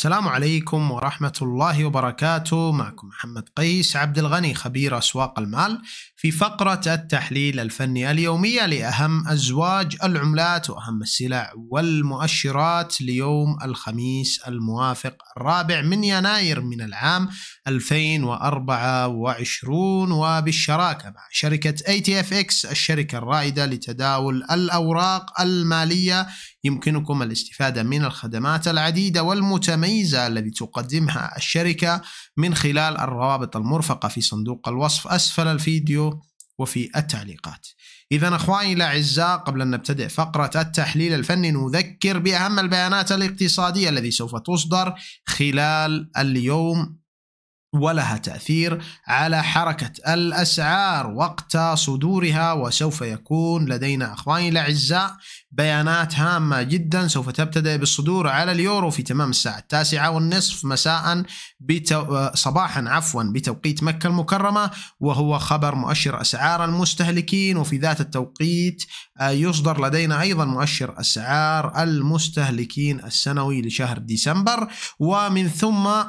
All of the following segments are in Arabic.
السلام عليكم ورحمة الله وبركاته معكم محمد قيس عبد الغني خبير أسواق المال في فقرة التحليل الفني اليومية لأهم أزواج العملات وأهم السلع والمؤشرات ليوم الخميس الموافق الرابع من يناير من العام 2024 وبالشراكة مع شركة ATFX الشركة الرائدة لتداول الأوراق المالية يمكنكم الاستفادة من الخدمات العديدة والمتميزة التي تقدمها الشركة من خلال الروابط المرفقة في صندوق الوصف أسفل الفيديو وفي التعليقات. إذا أخواني الأعزاء قبل أن نبتدئ فقرة التحليل الفني نذكر بأهم البيانات الاقتصادية التي سوف تصدر خلال اليوم ولها تأثير على حركة الأسعار وقت صدورها وسوف يكون لدينا أخواني الأعزاء بيانات هامة جدا سوف تبتدأ بالصدور على اليورو في تمام الساعة التاسعة والنصف مساء بتو... صباحا عفوا بتوقيت مكة المكرمة وهو خبر مؤشر أسعار المستهلكين وفي ذات التوقيت آه، يصدر لدينا أيضا مؤشر أسعار المستهلكين السنوي لشهر ديسمبر ومن ثم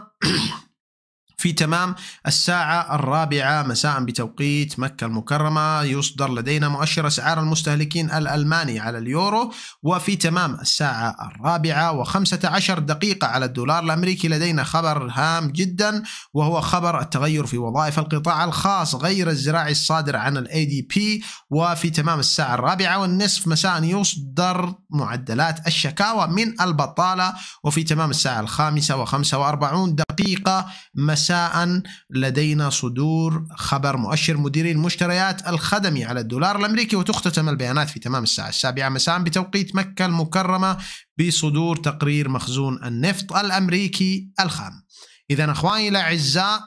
في تمام الساعة الرابعة مساء بتوقيت مكة المكرمة يصدر لدينا مؤشر أسعار المستهلكين الألماني على اليورو وفي تمام الساعة الرابعة وخمسة عشر دقيقة على الدولار الأمريكي لدينا خبر هام جدا وهو خبر التغير في وظائف القطاع الخاص غير الزراعي الصادر عن الاي دي بي وفي تمام الساعة الرابعة والنصف مساء يصدر معدلات الشكاوى من البطالة وفي تمام الساعة الخامسة وخمسة وأربعون دقيقة مساء مساء لدينا صدور خبر مؤشر مديري المشتريات الخدمي على الدولار الامريكي وتختتم البيانات في تمام الساعه السابعه مساء بتوقيت مكه المكرمه بصدور تقرير مخزون النفط الامريكي الخام. اذا اخواني الاعزاء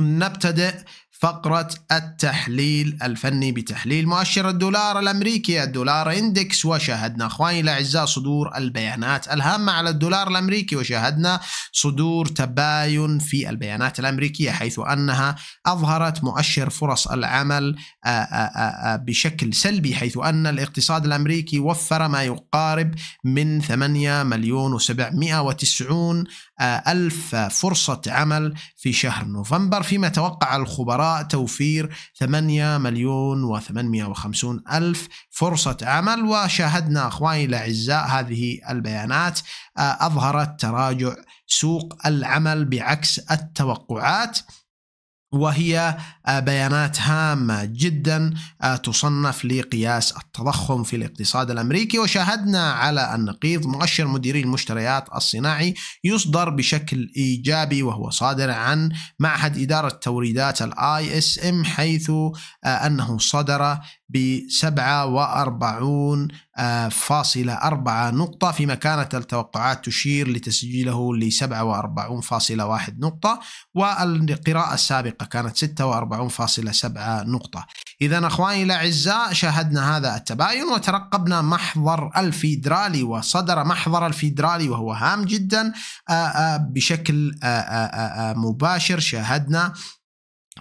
نبتدئ فقرة التحليل الفني بتحليل مؤشر الدولار الأمريكي الدولار إندكس وشاهدنا أخواني الأعزاء صدور البيانات الهامة على الدولار الأمريكي وشاهدنا صدور تباين في البيانات الأمريكية حيث أنها أظهرت مؤشر فرص العمل آه، آه، آه، بشكل سلبي حيث أن الاقتصاد الأمريكي وفر ما يقارب من 8 مليون و790 ألف فرصة عمل في شهر نوفمبر فيما توقع الخبراء توفير 8 مليون و850 ألف فرصة عمل وشاهدنا أخواني الأعزاء هذه البيانات آه، أظهرت تراجع سوق العمل بعكس التوقعات وهي آه، بيانات هامة جدا آه، تصنف لقياس التضخم في الاقتصاد الامريكي وشاهدنا على النقيض مؤشر مديري المشتريات الصناعي يصدر بشكل ايجابي وهو صادر عن معهد ادارة توريدات الاي اس ام حيث آه، انه صدر ب 47.4 آه، نقطة فيما كانت التوقعات تشير لتسجيله ل 47.1 نقطة والقراءة السابقة كانت 46.7 نقطة إذا أخواني الأعزاء شاهدنا هذا التباين وترقبنا محضر الفيدرالي وصدر محضر الفيدرالي وهو هام جدا آه، آه، بشكل مباشر شاهدنا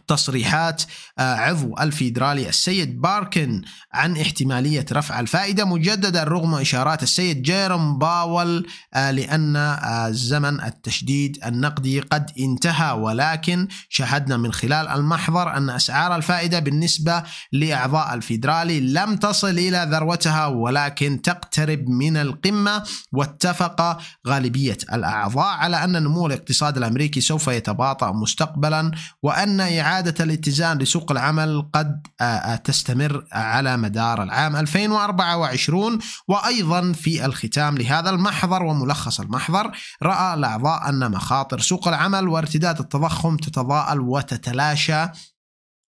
تصريحات آه، عضو الفيدرالي السيد باركن عن احتمالية رفع الفائدة مجددا رغم إشارات السيد جيرم باول آه، لأن آه، زمن التشديد النقدي قد انتهى ولكن شاهدنا من خلال المحضر أن أسعار الفائدة بالنسبة لأعضاء الفيدرالي لم تصل إلى ذروتها ولكن تقترب من القمة واتفق غالبية الأعضاء على أن نمو الاقتصاد الأمريكي سوف يتباطأ مستقبلا وأن إعادة الاتزان لسوق العمل قد آه، آه، تستمر على مدار العام 2024 وأيضا في الختام لهذا المحضر وملخص المحضر رأى الأعضاء أن مخاطر سوق العمل وارتداد التضخم تتضاءل وتتلاشى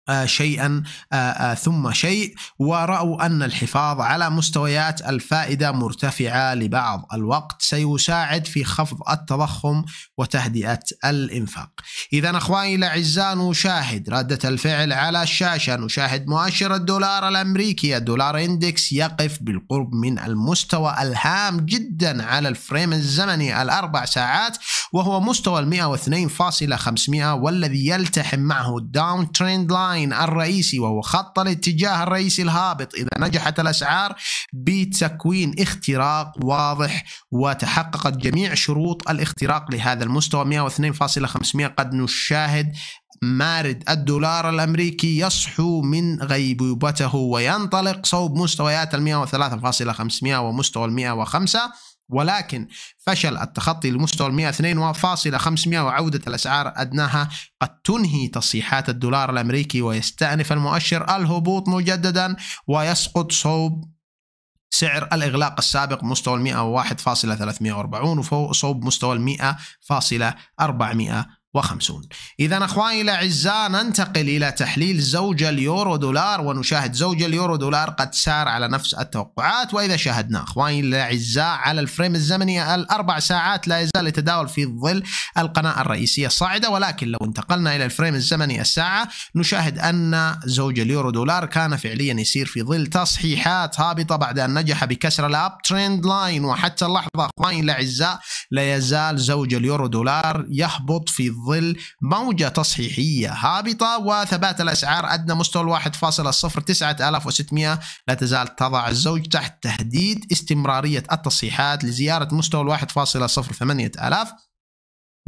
آه، شيئا ثم شيء ورأوا أن الحفاظ على مستويات الفائدة مرتفعة لبعض الوقت سيساعد في خفض التضخم وتهدئة الإنفاق إذا أخواني الأعزاء نشاهد ردة الفعل على الشاشة نشاهد مؤشر الدولار الأمريكي الدولار إندكس يقف بالقرب من المستوى الهام جدا على الفريم الزمني الأربع ساعات وهو مستوى 102.500 والذي يلتحم معه الداون تريند لاين الرئيسي وهو خط الاتجاه الرئيسي الهابط إذا نجحت الأسعار بتكوين اختراق واضح وتحققت جميع شروط الاختراق لهذا المستوى 102.500 قد نشاهد مارد الدولار الأمريكي يصحو من غيبوبته وينطلق صوب مستويات ال 103.500 ومستوى ال 105 ولكن فشل التخطي لمستوى ال 102.500 وعودة الأسعار أدناها قد تنهي تصحيحات الدولار الأمريكي ويستأنف المؤشر الهبوط مجددا ويسقط صوب سعر الإغلاق السابق مستوى 101.340 وفوق صوب مستوى 100.400 وخمسون إذا أخواني الأعزاء ننتقل إلى تحليل زوج اليورو دولار ونشاهد زوج اليورو دولار قد سار على نفس التوقعات وإذا شاهدنا أخواني الأعزاء على الفريم الزمني الأربع ساعات لا يزال يتداول في ظل القناة الرئيسية الصاعدة ولكن لو انتقلنا إلى الفريم الزمني الساعة نشاهد أن زوج اليورو دولار كان فعليا يسير في ظل تصحيحات هابطة بعد أن نجح بكسر الأب تريند لاين وحتى اللحظة أخواني الأعزاء لا يزال زوج اليورو دولار يهبط في ظل موجة تصحيحية هابطة وثبات الأسعار أدنى مستوى 1.09600 لا تزال تضع الزوج تحت تهديد استمرارية التصحيحات لزيارة مستوى 1.08000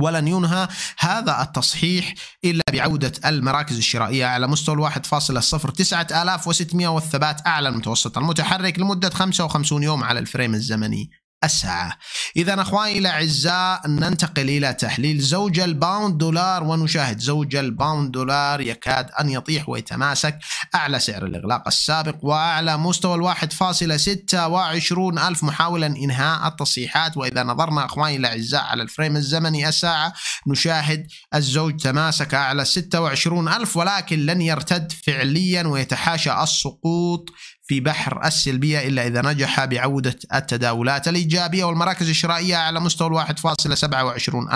ولن ينهى هذا التصحيح إلا بعودة المراكز الشرائية على مستوى 1.09600 والثبات أعلى المتوسط المتحرك لمدة 55 يوم على الفريم الزمني الساعة إذا أخواني الأعزاء ننتقل إلى تحليل زوج الباوند دولار ونشاهد زوج الباوند دولار يكاد أن يطيح ويتماسك أعلى سعر الإغلاق السابق وأعلى مستوى الواحد فاصلة ستة وعشرون ألف محاولا إنهاء التصحيحات وإذا نظرنا أخواني الأعزاء على الفريم الزمني الساعة نشاهد الزوج تماسك أعلى وعشرون ألف ولكن لن يرتد فعليا ويتحاشى السقوط في بحر السلبية إلا إذا نجح بعودة التداولات الإيجابية والمراكز الشرائية على مستوى 1.27200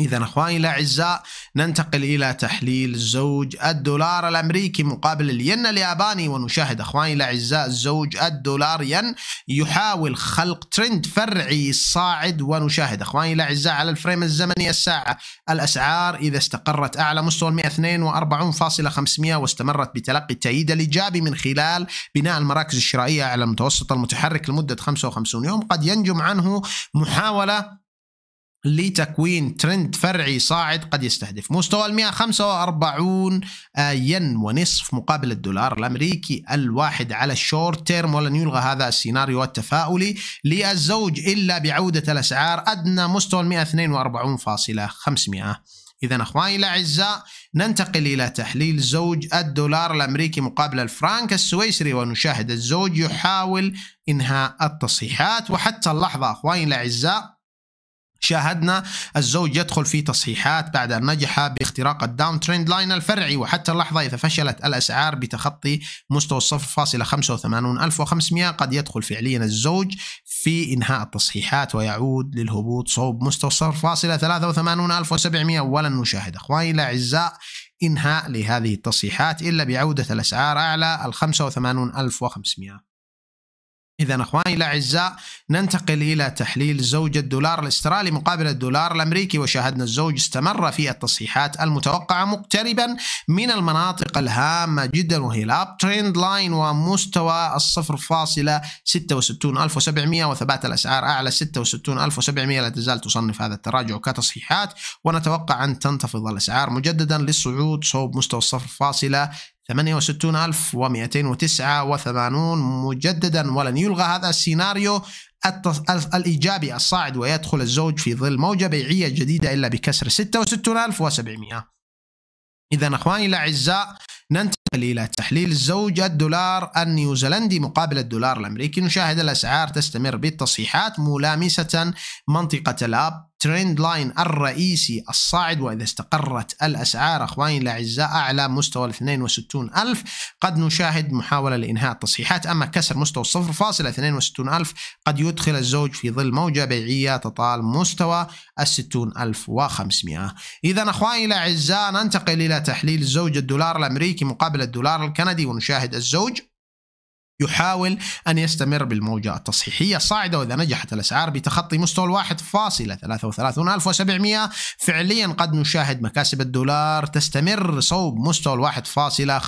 إذا أخواني الأعزاء ننتقل إلى تحليل زوج الدولار الأمريكي مقابل الين الياباني ونشاهد أخواني الأعزاء زوج الدولار ين يحاول خلق ترند فرعي صاعد ونشاهد أخواني الأعزاء على الفريم الزمني الساعة الأسعار إذا استقرت أعلى مستوى 142.500 واستمرت بتلقي التأييد الإيجابي من خلال بناء المراكز الشرائية على المتوسط المتحرك لمدة 55 يوم قد ينجم عنه محاولة لتكوين ترند فرعي صاعد قد يستهدف مستوى ال 145 ين ونصف مقابل الدولار الامريكي الواحد على الشورت تيرم ولن يلغى هذا السيناريو التفاؤلي للزوج الا بعوده الاسعار ادنى مستوى ال 142.500 إذا أخواني الأعزاء ننتقل إلى تحليل زوج الدولار الأمريكي مقابل الفرنك السويسري ونشاهد الزوج يحاول إنهاء التصحيحات وحتى اللحظة أخواني الأعزاء شاهدنا الزوج يدخل في تصحيحات بعد أن نجح باختراق الداون تريند لاين الفرعي وحتى اللحظة إذا فشلت الأسعار بتخطي مستوى 0.85500 قد يدخل فعليا الزوج في إنهاء التصحيحات ويعود للهبوط صوب مستوى 0.83700 ولن نشاهد أخواني الأعزاء إنهاء لهذه التصحيحات إلا بعودة الأسعار أعلى ال 85500 إذا أخواني الأعزاء ننتقل إلى تحليل زوج الدولار الأسترالي مقابل الدولار الأمريكي وشاهدنا الزوج استمر في التصحيحات المتوقعة مقتربا من المناطق الهامة جدا وهي الأب تريند لاين ومستوى الصفر فاصلة 66700 وثبات الأسعار أعلى 66700 لا تزال تصنف هذا التراجع كتصحيحات ونتوقع أن تنتفض الأسعار مجددا للصعود صوب مستوى الصفر فاصلة 68289 مجددا ولن يلغى هذا السيناريو الإيجابي الصاعد ويدخل الزوج في ظل موجة بيعية جديدة إلا بكسر 66700 إذا أخواني الأعزاء ننتقل إلى تحليل الزوج الدولار النيوزيلندي مقابل الدولار الأمريكي نشاهد الأسعار تستمر بالتصحيحات ملامسة منطقة الأب الترند لاين الرئيسي الصاعد وإذا استقرت الأسعار أخواني الأعزاء أعلى مستوى ال 62000 قد نشاهد محاولة لإنهاء التصحيحات أما كسر مستوى 0.62000 ألف قد يدخل الزوج في ظل موجة بيعية تطال مستوى ال 60500 و و500 إذا أخواني الأعزاء ننتقل إلى تحليل زوج الدولار الأمريكي مقابل الدولار الكندي ونشاهد الزوج يحاول أن يستمر بالموجة التصحيحية الصاعدة وإذا نجحت الأسعار بتخطي مستوى الواحد فاصلة فعليا قد نشاهد مكاسب الدولار تستمر صوب مستوى الواحد فاصلة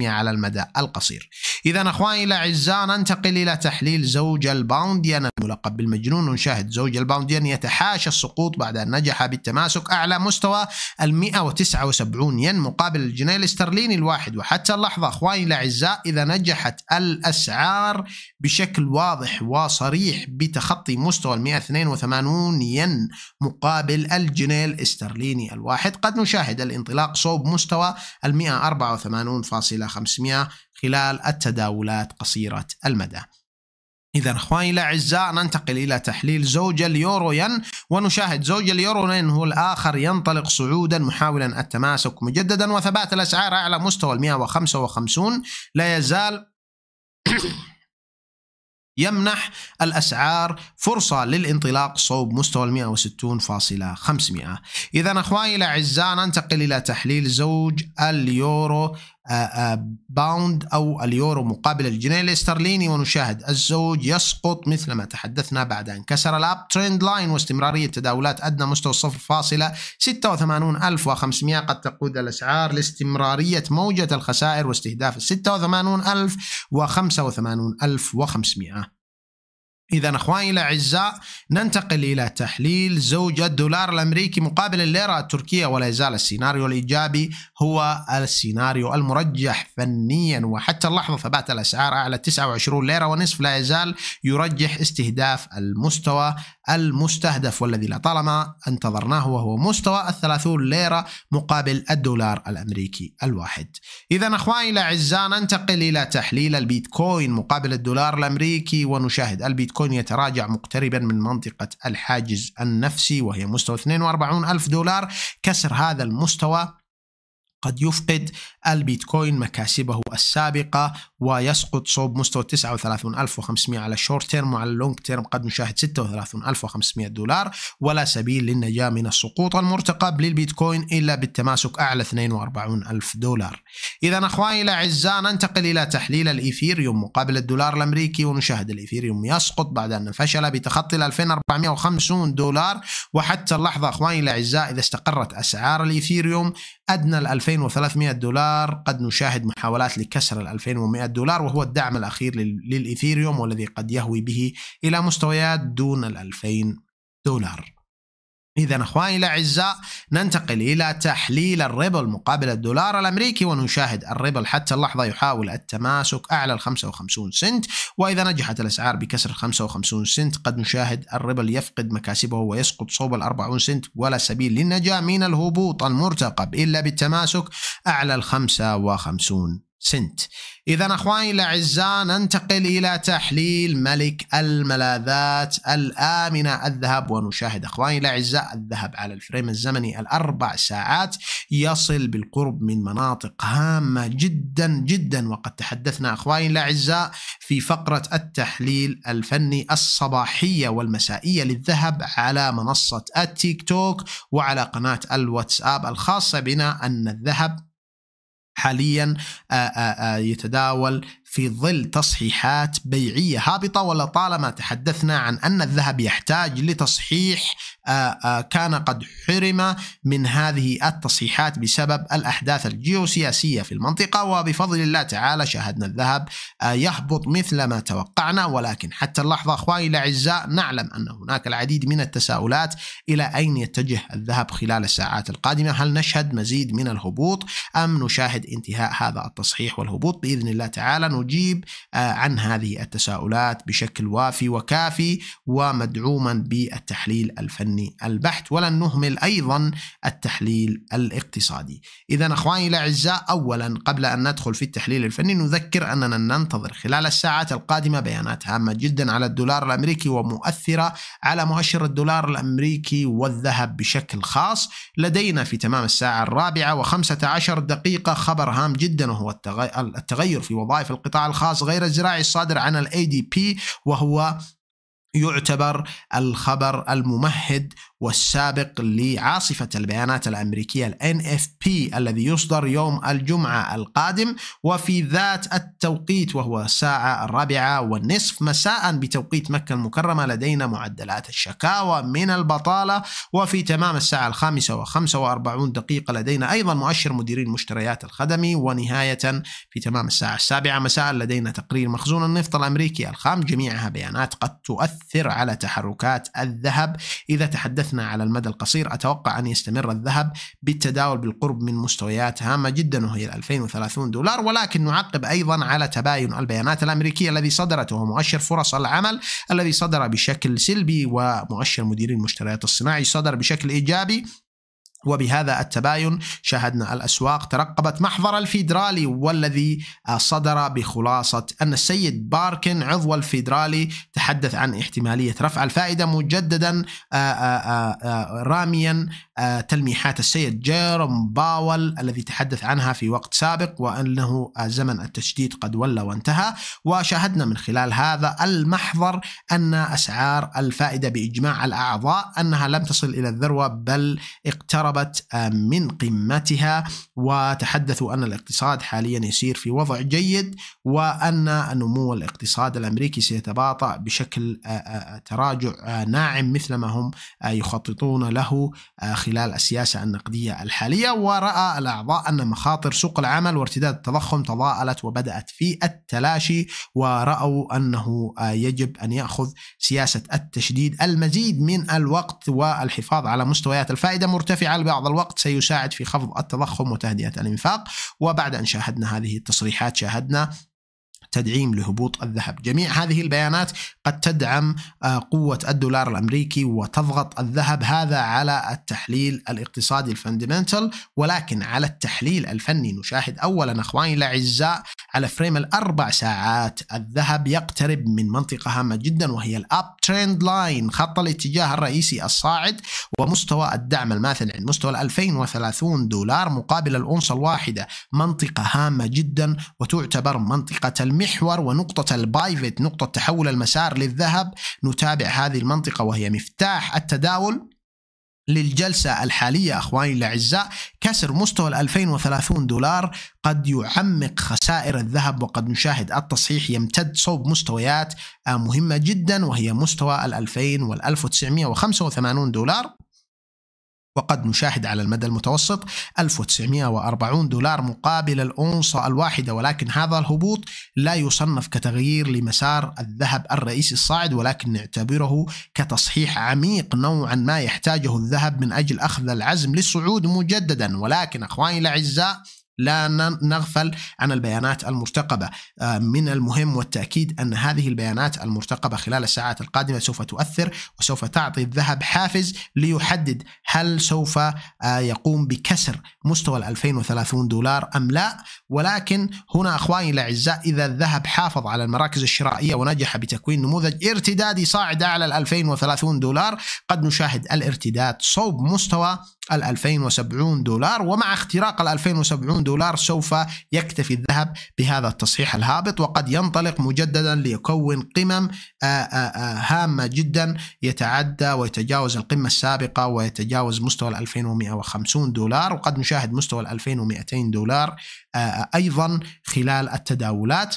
على المدى القصير إذا أخواني الأعزاء ننتقل إلى تحليل زوج الباونديان الملقب بالمجنون نشاهد زوج الباونديان يتحاشى السقوط بعد أن نجح بالتماسك أعلى مستوى ال 179 ين مقابل الجنيه الاسترليني الواحد وحتى اللحظة أخواني الأعزاء إذا نجح نجحت الأسعار بشكل واضح وصريح بتخطي مستوى ال 182 ين مقابل الجنيه الاسترليني الواحد قد نشاهد الانطلاق صوب مستوى ال 184.500 خلال التداولات قصيرة المدى إذا أخواني الأعزاء ننتقل إلى تحليل زوج اليورو ين ونشاهد زوج اليورو ين هو الآخر ينطلق صعودا محاولا التماسك مجددا وثبات الأسعار على مستوى وخمسة 155 لا يزال يمنح الأسعار فرصة للانطلاق صوب مستوى 160.500 إذا أخواني الأعزاء ننتقل إلى تحليل زوج اليورو باوند آه، آه، أو اليورو مقابل الجنيه الاسترليني ونشاهد الزوج يسقط مثل ما تحدثنا بعد أن كسر الأب تريند لاين واستمرارية تداولات أدنى مستوى 0.86500 قد تقود الأسعار لاستمرارية موجة الخسائر واستهداف 86000 و 85500 إذا أخواني الأعزاء ننتقل إلى تحليل زوجة الدولار الأمريكي مقابل الليرة التركية ولا يزال السيناريو الإيجابي هو السيناريو المرجح فنيا وحتى اللحظة ثبات الأسعار أعلى 29 ليرة ونصف لا يزال يرجح استهداف المستوى المستهدف والذي لطالما انتظرناه وهو مستوى الثلاثون ليرة مقابل الدولار الأمريكي الواحد إذا أخواني الأعزاء ننتقل إلى تحليل البيتكوين مقابل الدولار الأمريكي ونشاهد البيتكوين البيتكوين يتراجع مقتربا من منطقة الحاجز النفسي وهي مستوى 42 ألف دولار كسر هذا المستوى قد يفقد البيتكوين مكاسبه السابقة ويسقط صوب مستوى 39500 على الشورت تيرم وعلى اللونج تيرم قد نشاهد 36500 دولار ولا سبيل للنجاة من السقوط المرتقب للبيتكوين إلا بالتماسك أعلى 42000 دولار إذا أخواني الأعزاء ننتقل إلى تحليل الإيثيريوم مقابل الدولار الأمريكي ونشاهد الإيثيريوم يسقط بعد أن فشل بتخطي 2450 دولار وحتى اللحظة أخواني الأعزاء إذا استقرت أسعار الإيثيريوم أدنى ال 2300 دولار قد نشاهد محاولات لكسر ال 2100 دولار وهو الدعم الأخير للإيثيريوم والذي قد يهوي به إلى مستويات دون ال 2000 دولار إذا أخواني الأعزاء ننتقل إلى تحليل الريبل مقابل الدولار الأمريكي ونشاهد الريبل حتى اللحظة يحاول التماسك أعلى ال 55 سنت وإذا نجحت الأسعار بكسر 55 سنت قد نشاهد الريبل يفقد مكاسبه ويسقط صوب ال 40 سنت ولا سبيل للنجاة من الهبوط المرتقب إلا بالتماسك أعلى ال 55 سنت إذا أخواني الأعزاء ننتقل إلى تحليل ملك الملاذات الآمنة الذهب ونشاهد أخواني الأعزاء الذهب على الفريم الزمني الأربع ساعات يصل بالقرب من مناطق هامة جدا جدا وقد تحدثنا أخواني الأعزاء في فقرة التحليل الفني الصباحية والمسائية للذهب على منصة التيك توك وعلى قناة الواتساب الخاصة بنا أن الذهب حاليا آه، آه، آه، يتداول في ظل تصحيحات بيعية هابطة ولطالما تحدثنا عن أن الذهب يحتاج لتصحيح آه، آه، كان قد حرم من هذه التصحيحات بسبب الأحداث الجيوسياسية في المنطقة وبفضل الله تعالى شاهدنا الذهب آه، يهبط مثل ما توقعنا ولكن حتى اللحظة أخواني الأعزاء نعلم أن هناك العديد من التساؤلات إلى أين يتجه الذهب خلال الساعات القادمة هل نشهد مزيد من الهبوط أم نشاهد انتهاء هذا التصحيح والهبوط بإذن الله تعالى أجيب آه، عن هذه التساؤلات بشكل وافي وكافي ومدعوما بالتحليل الفني البحت ولن نهمل أيضا التحليل الاقتصادي إذا أخواني الأعزاء أولا قبل أن ندخل في التحليل الفني نذكر أننا ننتظر خلال الساعات القادمة بيانات هامة جدا على الدولار الأمريكي ومؤثرة على مؤشر الدولار الأمريكي والذهب بشكل خاص لدينا في تمام الساعة الرابعة وخمسة عشر دقيقة خبر هام جدا وهو التغير في وظائف القطاع القطاع الخاص غير الزراعي الصادر عن الاي دي بي وهو يعتبر الخبر الممهد والسابق لعاصفة البيانات الأمريكية الـ NFP الذي يصدر يوم الجمعة القادم وفي ذات التوقيت وهو الساعة الرابعة والنصف مساء بتوقيت مكة المكرمة لدينا معدلات الشكاوى من البطالة وفي تمام الساعة الخامسة وخمسة وأربعون دقيقة لدينا أيضا مؤشر مديري المشتريات الخدمي ونهاية في تمام الساعة السابعة مساء لدينا تقرير مخزون النفط الأمريكي الخام جميعها بيانات قد تؤثر على تحركات الذهب إذا تحدث تحدثنا على المدى القصير أتوقع أن يستمر الذهب بالتداول بالقرب من مستويات هامة جدا وهي 2030 دولار ولكن نعقب أيضا على تباين البيانات الأمريكية الذي صدرت وهو مؤشر فرص العمل الذي صدر بشكل سلبي ومؤشر مديري المشتريات الصناعي صدر بشكل إيجابي وبهذا التباين شاهدنا الأسواق ترقبت محضر الفيدرالي والذي صدر بخلاصة أن السيد باركن عضو الفيدرالي تحدث عن احتمالية رفع الفائدة مجددا راميا آه، تلميحات السيد جيروم باول الذي تحدث عنها في وقت سابق وأنه آه، زمن التشديد قد ولى وانتهى وشاهدنا من خلال هذا المحضر أن أسعار الفائدة بإجماع الأعضاء أنها لم تصل إلى الذروة بل اقتربت آه، من قمتها وتحدثوا أن الاقتصاد حاليا يسير في وضع جيد وأن نمو الاقتصاد الأمريكي سيتباطأ بشكل تراجع ناعم مثل ما هم يخططون له خلال السياسة النقدية الحالية ورأى الأعضاء أن مخاطر سوق العمل وارتداد التضخم تضاءلت وبدأت في التلاشي ورأوا أنه آه، يجب أن يأخذ سياسة التشديد المزيد من الوقت والحفاظ على مستويات الفائدة مرتفعة لبعض الوقت سيساعد في خفض التضخم وتهدئة الإنفاق وبعد أن شاهدنا هذه التصريحات شاهدنا تدعيم لهبوط الذهب جميع هذه البيانات قد تدعم آه، قوة الدولار الأمريكي وتضغط الذهب هذا على التحليل الاقتصادي الفندمنتال ولكن على التحليل الفني نشاهد أولا أخواني الأعزاء على فريم الأربع ساعات الذهب يقترب من منطقة هامة جدا وهي الأب تريند لاين خط الاتجاه الرئيسي الصاعد ومستوى الدعم الماثل عند مستوى 2030 دولار مقابل الأونصة الواحدة منطقة هامة جدا وتعتبر منطقة المحور ونقطة البايفت نقطة تحول المسار للذهب نتابع هذه المنطقة وهي مفتاح التداول للجلسة الحالية أخواني الأعزاء كسر مستوى 2030 دولار قد يعمق خسائر الذهب وقد نشاهد التصحيح يمتد صوب مستويات مهمة جدا وهي مستوى ال 2000 وال 1985 دولار وقد نشاهد على المدى المتوسط 1940 دولار مقابل الأونصة الواحدة ولكن هذا الهبوط لا يصنف كتغيير لمسار الذهب الرئيسي الصاعد ولكن نعتبره كتصحيح عميق نوعا ما يحتاجه الذهب من أجل أخذ العزم للصعود مجددا ولكن أخواني الأعزاء لا نغفل عن البيانات المرتقبة آه، من المهم والتأكيد أن هذه البيانات المرتقبة خلال الساعات القادمة سوف تؤثر وسوف تعطي الذهب حافز ليحدد هل سوف آه، يقوم بكسر مستوى ال 2030 دولار أم لا ولكن هنا أخواني الأعزاء إذا الذهب حافظ على المراكز الشرائية ونجح بتكوين نموذج ارتدادي صاعد على ال 2030 دولار قد نشاهد الارتداد صوب مستوى ال 2070 دولار ومع اختراق ال 2070 دولار سوف يكتفي الذهب بهذا التصحيح الهابط وقد ينطلق مجددا ليكون قمم آه، آه، آه، هامة جدا يتعدى ويتجاوز القمة السابقة ويتجاوز مستوى ال 2150 دولار وقد نشاهد مستوى ال 2200 دولار أيضا خلال التداولات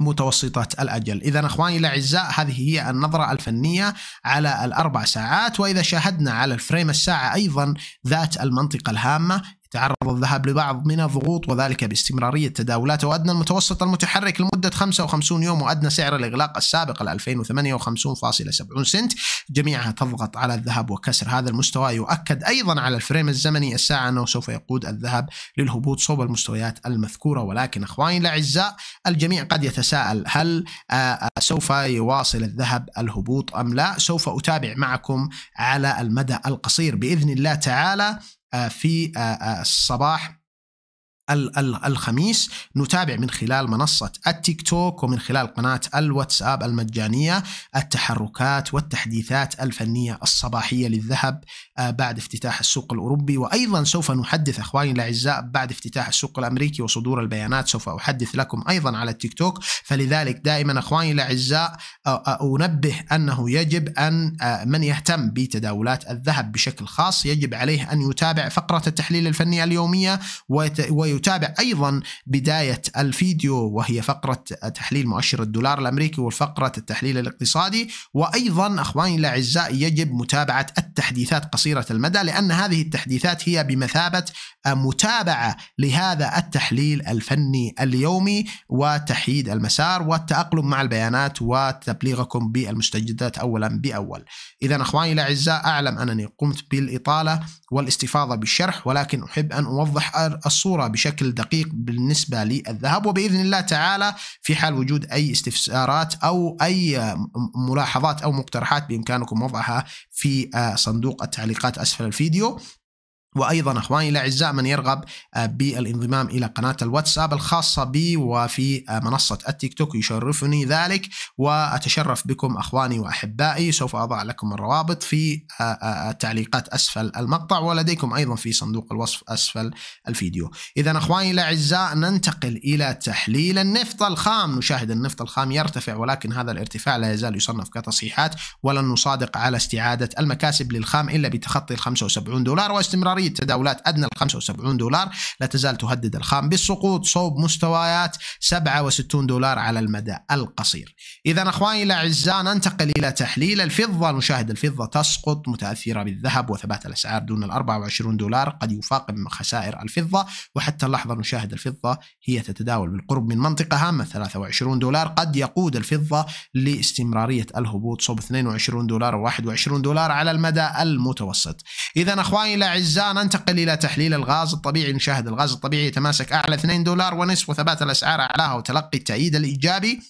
متوسطه الأجل إذا أخواني الأعزاء هذه هي النظرة الفنية على الأربع ساعات وإذا شاهدنا على الفريم الساعة أيضا ذات المنطقة الهامة تعرض الذهب لبعض من الضغوط وذلك باستمرارية تداولاته وأدنى المتوسط المتحرك لمدة 55 يوم وأدنى سعر الإغلاق السابق ل 2058.70 سنت جميعها تضغط على الذهب وكسر هذا المستوى يؤكد أيضا على الفريم الزمني الساعة أنه سوف يقود الذهب للهبوط صوب المستويات المذكورة ولكن أخواني الأعزاء الجميع قد يتساءل هل آه، آه، سوف يواصل الذهب الهبوط أم لا سوف أتابع معكم على المدى القصير بإذن الله تعالى آه، في آه، آه، الصباح الخميس نتابع من خلال منصة التيك توك ومن خلال قناة الواتساب المجانية التحركات والتحديثات الفنية الصباحية للذهب آه، بعد افتتاح السوق الأوروبي وأيضا سوف نحدث أخواني الأعزاء بعد افتتاح السوق الأمريكي وصدور البيانات سوف أحدث لكم أيضا على التيك توك فلذلك دائما أخواني الأعزاء آه، آه، أنبه أنه يجب أن من يهتم بتداولات الذهب بشكل خاص يجب عليه أن يتابع فقرة التحليل الفني اليومية ويتابع يتابع أيضا بداية الفيديو وهي فقرة تحليل مؤشر الدولار الأمريكي وفقرة التحليل الاقتصادي وأيضا أخواني الأعزاء يجب متابعة التحديثات قصيرة المدى لأن هذه التحديثات هي بمثابة متابعة لهذا التحليل الفني اليومي وتحييد المسار والتأقلم مع البيانات وتبليغكم بالمستجدات أولا بأول إذا أخواني الأعزاء أعلم أنني قمت بالإطالة والاستفاضة بالشرح ولكن أحب أن أوضح الصورة بشكل بشكل دقيق بالنسبة للذهب وبإذن الله تعالى في حال وجود أي استفسارات أو أي ملاحظات أو مقترحات بإمكانكم وضعها في صندوق التعليقات أسفل الفيديو وايضا اخواني الاعزاء من يرغب آه، بالانضمام الى قناه الواتساب الخاصه بي وفي آه، منصه التيك توك يشرفني ذلك واتشرف بكم اخواني واحبائي سوف اضع لكم الروابط في التعليقات آه، اسفل المقطع ولديكم ايضا في صندوق الوصف اسفل الفيديو. اذا اخواني الاعزاء ننتقل الى تحليل النفط الخام، نشاهد النفط الخام يرتفع ولكن هذا الارتفاع لا يزال يصنف كتصحيحات ولن نصادق على استعاده المكاسب للخام الا بتخطي ال 75 دولار واستمرار الدولاري تداولات أدنى ال 75 دولار لا تزال تهدد الخام بالسقوط صوب مستويات 67 دولار على المدى القصير إذا أخواني الأعزاء ننتقل إلى تحليل الفضة نشاهد الفضة تسقط متأثرة بالذهب وثبات الأسعار دون ال 24 دولار قد يفاقم خسائر الفضة وحتى اللحظة نشاهد الفضة هي تتداول بالقرب من منطقة هامة 23 دولار قد يقود الفضة لاستمرارية الهبوط صوب 22 دولار و 21 دولار على المدى المتوسط إذا أخواني الأعزاء ننتقل إلى تحليل الغاز الطبيعي نشاهد الغاز الطبيعي يتماسك أعلى 2 دولار ونصف وثبات الأسعار أعلاها وتلقي التأييد الإيجابي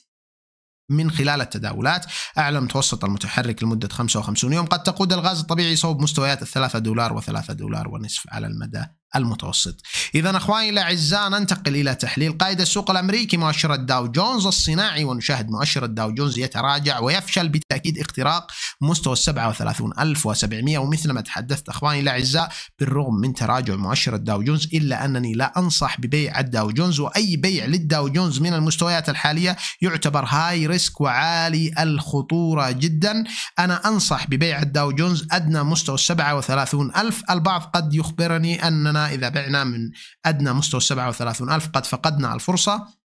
من خلال التداولات أعلى متوسط المتحرك لمدة 55 يوم قد تقود الغاز الطبيعي صوب مستويات الثلاثة دولار و3 دولار ونصف على المدى المتوسط إذا أخواني الأعزاء ننتقل إلى تحليل قائد السوق الأمريكي مؤشر الداو جونز الصناعي ونشاهد مؤشر الداو جونز يتراجع ويفشل بالتأكيد اختراق مستوى 37700 ومثل ما تحدثت أخواني الأعزاء بالرغم من تراجع مؤشر الداو جونز إلا أنني لا أنصح ببيع الداو جونز وأي بيع للداو جونز من المستويات الحالية يعتبر هاي ريسك وعالي الخطورة جدا أنا أنصح ببيع الداو جونز أدنى مستوى 37000 البعض قد يخبرني أننا إذا بعنا من أدنى مستوى 37 ألف قد فقدنا الفرصة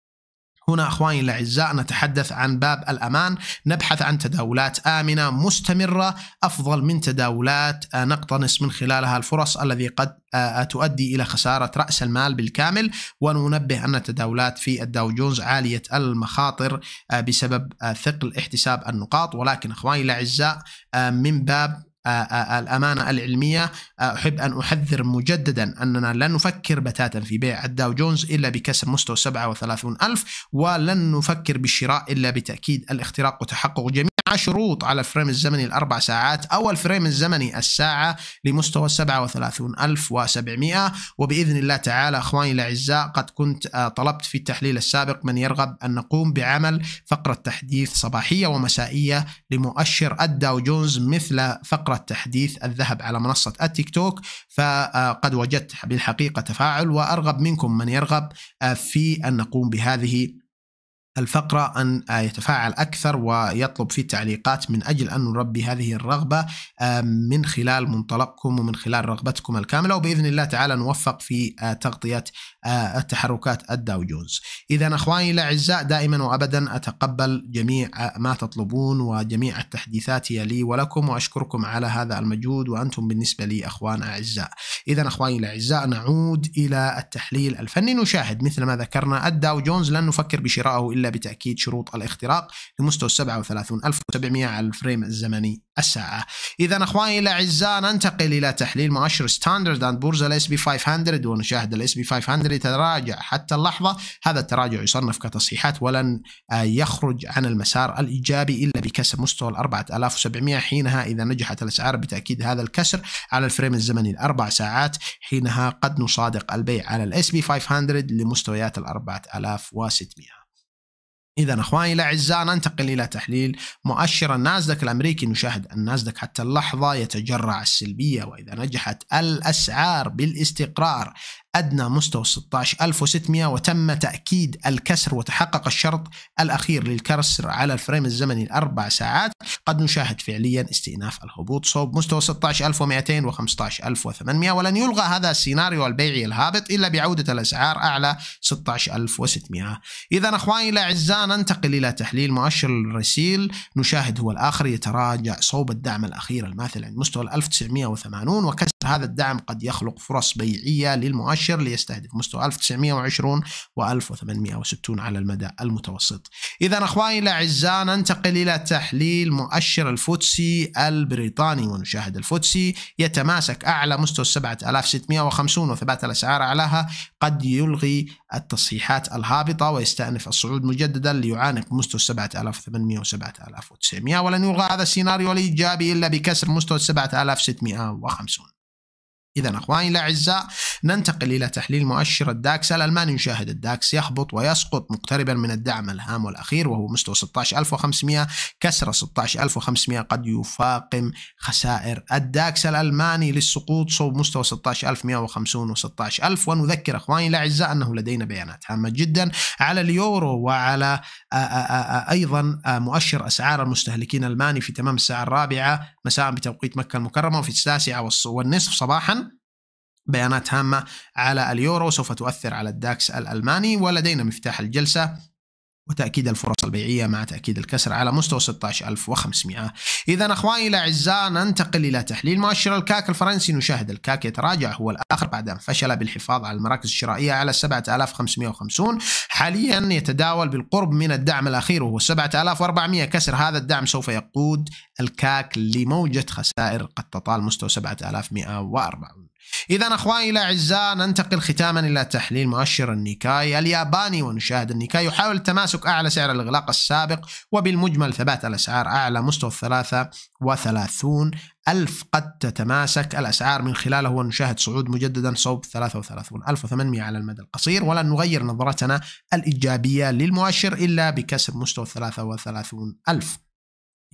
هنا اخواني الاعزاء نتحدث عن باب الامان، نبحث عن تداولات امنه مستمره افضل من تداولات آه، نقتنص من خلالها الفرص الذي قد آه، آه، تؤدي الى خساره راس المال بالكامل، وننبه ان التداولات في الداو جونز عاليه المخاطر بسبب ثقل احتساب النقاط، ولكن اخواني الاعزاء من باب آه، آه، آه، الامانه العلميه احب ان احذر مجددا اننا لن نفكر بتاتا في بيع الداو جونز الا بكسر مستوى 37 الف ولن نفكر بالشراء الا بتاكيد الاختراق وتحقق جميع شروط على الفريم الزمني الأربع ساعات أو الفريم الزمني الساعة لمستوى 37700 وبإذن الله تعالى أخواني الأعزاء قد كنت آه، طلبت في التحليل السابق من يرغب أن نقوم بعمل فقرة تحديث صباحية ومسائية لمؤشر الداو جونز مثل فقرة تحديث الذهب على منصة التيك توك فقد وجدت بالحقيقة تفاعل وأرغب منكم من يرغب آه، في أن نقوم بهذه الفقرة أن آه، يتفاعل أكثر ويطلب في التعليقات من أجل أن نربي هذه الرغبة من خلال منطلقكم ومن خلال رغبتكم الكاملة وبإذن الله تعالى نوفق في آه، تغطية آه، التحركات الداو جونز إذا أخواني الأعزاء دائما وأبدا أتقبل جميع ما تطلبون وجميع التحديثات هي لي ولكم وأشكركم على هذا المجهود وأنتم بالنسبة لي أخوان أعزاء إذا أخواني الأعزاء نعود إلى التحليل الفني نشاهد مثل ما ذكرنا الداو جونز لن نفكر بشرائه إلا بتأكيد شروط الاختراق لمستوى 37700 على الفريم الزمني الساعة إذا أخواني الأعزاء ننتقل إلى تحليل مؤشر ستاندرد أند بورز الاس بي 500 ونشاهد الاس بي 500 يتراجع حتى اللحظة هذا التراجع يصنف كتصحيحات ولن يخرج عن المسار الإيجابي إلا بكسر مستوى ال 4700 حينها إذا نجحت الأسعار بتأكيد هذا الكسر على الفريم الزمني الأربع ساعات حينها قد نصادق البيع على الاس بي 500 لمستويات ال 4600 إذا أخواني الأعزاء ننتقل إلى تحليل مؤشر النازدك الأمريكي نشاهد النازدك حتى اللحظة يتجرع السلبية وإذا نجحت الأسعار بالاستقرار أدنى مستوى 16600 وتم تأكيد الكسر وتحقق الشرط الأخير للكسر على الفريم الزمني الأربع ساعات قد نشاهد فعليا استئناف الهبوط صوب مستوى 16200 و 15800 ولن يلغى هذا السيناريو البيعي الهابط إلا بعودة الأسعار أعلى 16600 إذا أخواني الأعزاء ننتقل إلى تحليل مؤشر الرسيل نشاهد هو الآخر يتراجع صوب الدعم الأخير الماثل عند مستوى 1980 وكسر هذا الدعم قد يخلق فرص بيعية للمؤشر مؤشر ليستهدف مستوى 1920 و 1860 على المدى المتوسط إذا أخواني الأعزاء ننتقل إلى تحليل مؤشر الفوتسي البريطاني ونشاهد الفوتسي يتماسك أعلى مستوى 7650 وثبات الأسعار أعلاها قد يلغي التصحيحات الهابطة ويستأنف الصعود مجددا ليعانق مستوى 7800 و 7900 ولن يلغى هذا السيناريو الإيجابي إلا بكسر مستوى 7650 إذا أخواني الأعزاء ننتقل إلى تحليل مؤشر الداكس الألماني نشاهد الداكس يهبط ويسقط مقتربا من الدعم الهام والأخير وهو مستوى 16500 كسر 16500 قد يفاقم خسائر الداكس الألماني للسقوط صوب مستوى 16150 و 16000 ونذكر أخواني الأعزاء أنه لدينا بيانات هامة جدا على اليورو وعلى آه، آه، آه، أيضا مؤشر أسعار المستهلكين الألماني في تمام الساعة الرابعة مساء بتوقيت مكة المكرمة وفي التاسعة والنصف صباحا بيانات هامة على اليورو سوف تؤثر على الداكس الألماني ولدينا مفتاح الجلسة وتأكيد الفرص البيعية مع تأكيد الكسر على مستوى 16500 إذا أخواني الأعزاء ننتقل إلى تحليل مؤشر الكاك الفرنسي نشاهد الكاك يتراجع هو الآخر بعد أن فشل بالحفاظ على المراكز الشرائية على 7550 حاليا يتداول بالقرب من الدعم الأخير وهو 7400 كسر هذا الدعم سوف يقود الكاك لموجة خسائر قد تطال مستوى 7140 إذا أخواني الأعزاء ننتقل ختاما إلى تحليل مؤشر النيكاي الياباني ونشاهد النيكاي يحاول التماسك أعلى سعر الإغلاق السابق وبالمجمل ثبات الأسعار أعلى مستوى الثلاثة وثلاثون ألف قد تتماسك الأسعار من خلاله ونشاهد صعود مجددا صوب 33800 على المدى القصير ولن نغير نظرتنا الإيجابية للمؤشر إلا بكسر مستوى 33000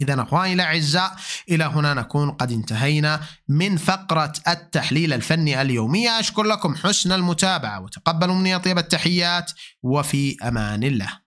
إذا أخواني الأعزاء إلى هنا نكون قد انتهينا من فقرة التحليل الفني اليومية أشكر لكم حسن المتابعة وتقبلوا مني أطيب التحيات وفي أمان الله